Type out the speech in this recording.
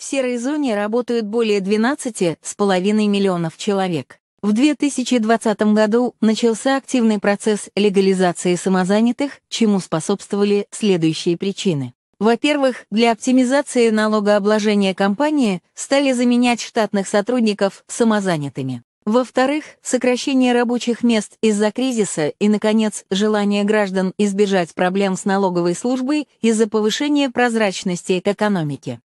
В серой зоне работают более 12 с половиной миллионов человек. В 2020 году начался активный процесс легализации самозанятых, чему способствовали следующие причины. Во-первых, для оптимизации налогообложения компании стали заменять штатных сотрудников самозанятыми. Во-вторых, сокращение рабочих мест из-за кризиса и, наконец, желание граждан избежать проблем с налоговой службой из-за повышения прозрачности экономики.